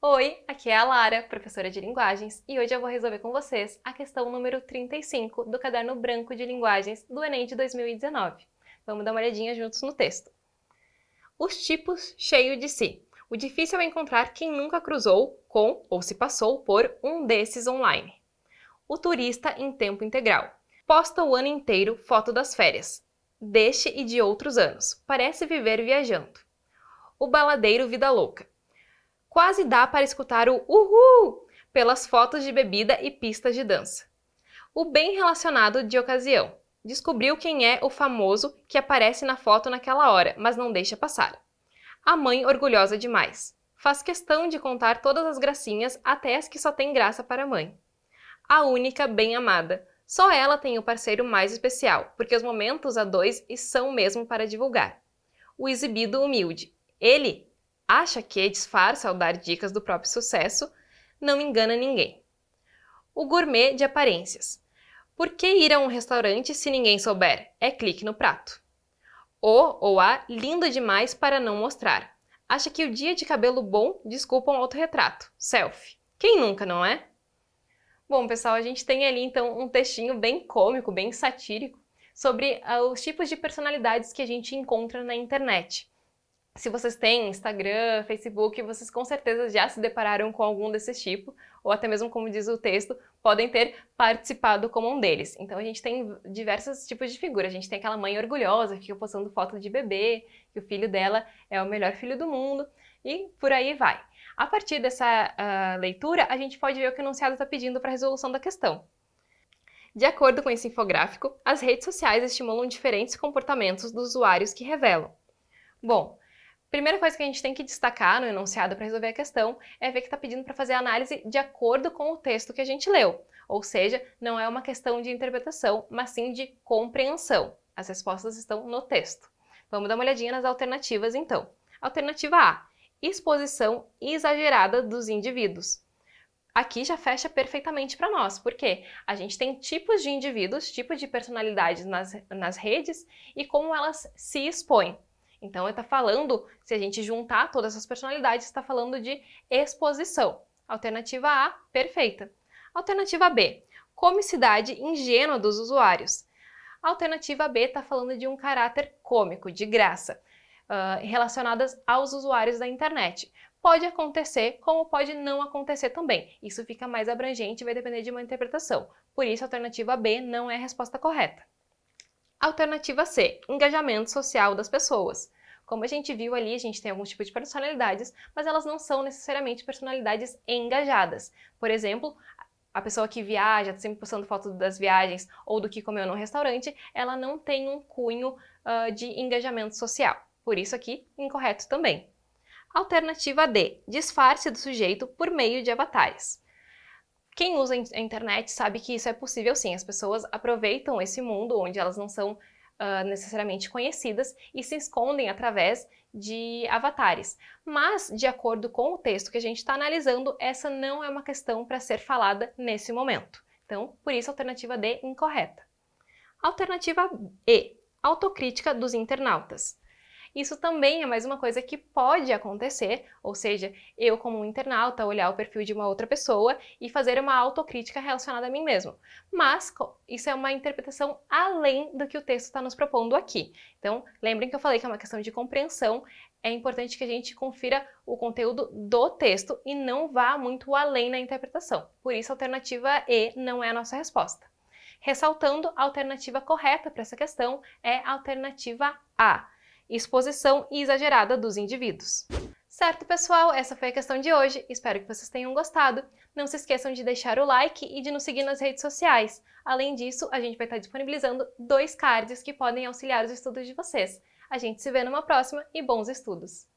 Oi, aqui é a Lara, professora de linguagens, e hoje eu vou resolver com vocês a questão número 35 do Caderno Branco de Linguagens do Enem de 2019. Vamos dar uma olhadinha juntos no texto. Os tipos cheio de si. O difícil é encontrar quem nunca cruzou com ou se passou por um desses online. O turista em tempo integral. Posta o ano inteiro foto das férias. Deste e de outros anos. Parece viver viajando. O baladeiro vida louca quase dá para escutar o uhul pelas fotos de bebida e pistas de dança. O bem relacionado de ocasião. Descobriu quem é o famoso que aparece na foto naquela hora, mas não deixa passar. A mãe orgulhosa demais. Faz questão de contar todas as gracinhas, até as que só tem graça para a mãe. A única bem amada. Só ela tem o parceiro mais especial, porque os momentos a dois e são mesmo para divulgar. O exibido humilde. Ele acha que disfarça ao dar dicas do próprio sucesso, não engana ninguém. O gourmet de aparências. Por que ir a um restaurante se ninguém souber? É clique no prato. O ou a linda demais para não mostrar. Acha que o dia de cabelo bom desculpa um autorretrato, selfie. Quem nunca, não é? Bom, pessoal, a gente tem ali então um textinho bem cômico, bem satírico, sobre ah, os tipos de personalidades que a gente encontra na internet. Se vocês têm Instagram, Facebook, vocês com certeza já se depararam com algum desses tipos, ou até mesmo, como diz o texto, podem ter participado como um deles. Então a gente tem diversos tipos de figura. A gente tem aquela mãe orgulhosa que fica postando foto de bebê, que o filho dela é o melhor filho do mundo, e por aí vai. A partir dessa uh, leitura, a gente pode ver o que o enunciado está pedindo para a resolução da questão. De acordo com esse infográfico, as redes sociais estimulam diferentes comportamentos dos usuários que revelam. Bom, Primeira coisa que a gente tem que destacar no enunciado para resolver a questão é ver que está pedindo para fazer a análise de acordo com o texto que a gente leu. Ou seja, não é uma questão de interpretação, mas sim de compreensão. As respostas estão no texto. Vamos dar uma olhadinha nas alternativas então. Alternativa A: exposição exagerada dos indivíduos. Aqui já fecha perfeitamente para nós, porque a gente tem tipos de indivíduos, tipos de personalidades nas, nas redes e como elas se expõem. Então, ele está falando, se a gente juntar todas essas personalidades, está falando de exposição. Alternativa A, perfeita. Alternativa B, comicidade ingênua dos usuários. Alternativa B está falando de um caráter cômico, de graça, uh, relacionadas aos usuários da internet. Pode acontecer, como pode não acontecer também. Isso fica mais abrangente, vai depender de uma interpretação. Por isso, a alternativa B não é a resposta correta. Alternativa C, engajamento social das pessoas. Como a gente viu ali, a gente tem alguns tipos de personalidades, mas elas não são necessariamente personalidades engajadas. Por exemplo, a pessoa que viaja, tá sempre postando foto das viagens ou do que comeu num restaurante, ela não tem um cunho uh, de engajamento social. Por isso aqui, incorreto também. Alternativa D, disfarce do sujeito por meio de avatares. Quem usa a internet sabe que isso é possível sim. As pessoas aproveitam esse mundo onde elas não são uh, necessariamente conhecidas e se escondem através de avatares. Mas, de acordo com o texto que a gente está analisando, essa não é uma questão para ser falada nesse momento. Então, por isso, alternativa D incorreta. Alternativa E, autocrítica dos internautas. Isso também é mais uma coisa que pode acontecer, ou seja, eu como um internauta olhar o perfil de uma outra pessoa e fazer uma autocrítica relacionada a mim mesmo. Mas isso é uma interpretação além do que o texto está nos propondo aqui. Então, lembrem que eu falei que é uma questão de compreensão, é importante que a gente confira o conteúdo do texto e não vá muito além na interpretação. Por isso, a alternativa E não é a nossa resposta. Ressaltando, a alternativa correta para essa questão é a alternativa A exposição exagerada dos indivíduos. Certo, pessoal? Essa foi a questão de hoje. Espero que vocês tenham gostado. Não se esqueçam de deixar o like e de nos seguir nas redes sociais. Além disso, a gente vai estar disponibilizando dois cards que podem auxiliar os estudos de vocês. A gente se vê numa próxima e bons estudos!